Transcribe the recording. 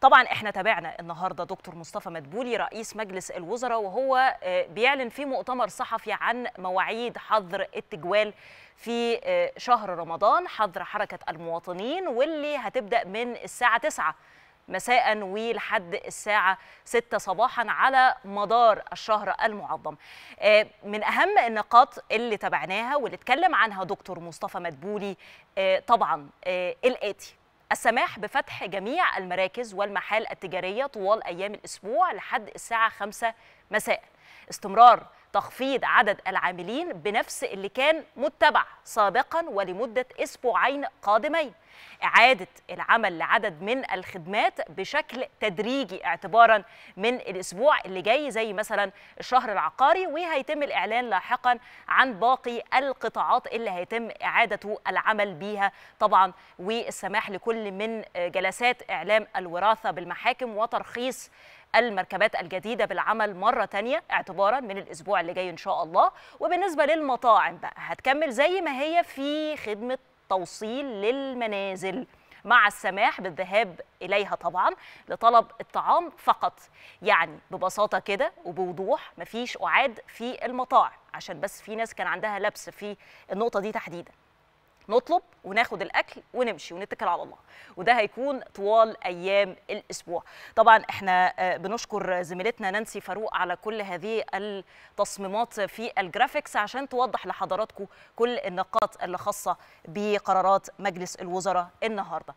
طبعا احنا تابعنا النهارده دكتور مصطفى مدبولي رئيس مجلس الوزراء وهو آه، بيعلن في مؤتمر صحفي عن مواعيد حظر التجوال في آه، شهر رمضان حظر حركه المواطنين واللي هتبدا من الساعه 9 مساء ولحد الساعة 6 صباحا على مدار الشهر المعظم آه، من أهم النقاط اللي تابعناها واللي اتكلم عنها دكتور مصطفى مدبولي طبعا الآتي السماح بفتح جميع المراكز والمحال التجارية طوال أيام الأسبوع لحد الساعة 5 مساء استمرار تخفيض عدد العاملين بنفس اللي كان متبع سابقا ولمدة أسبوعين قادمين إعادة العمل لعدد من الخدمات بشكل تدريجي اعتبارا من الأسبوع اللي جاي زي مثلا الشهر العقاري وهيتم الإعلان لاحقا عن باقي القطاعات اللي هيتم إعادة العمل بيها طبعا والسماح لكل من جلسات إعلام الوراثة بالمحاكم وترخيص المركبات الجديدة بالعمل مرة تانية اعتبارا من الأسبوع اللي جاي إن شاء الله وبالنسبة للمطاعم بقى هتكمل زي ما هي في خدمة توصيل للمنازل مع السماح بالذهاب إليها طبعا لطلب الطعام فقط يعني ببساطة كده وبوضوح مفيش أعاد في المطاعم عشان بس في ناس كان عندها لبس في النقطة دي تحديداً نطلب وناخد الاكل ونمشي ونتكل على الله وده هيكون طوال ايام الاسبوع طبعا احنا آه، بنشكر زميلتنا نانسي فاروق على كل هذه التصميمات في الجرافيكس عشان توضح لحضراتكم كل النقاط اللي خاصه بقرارات مجلس الوزراء النهارده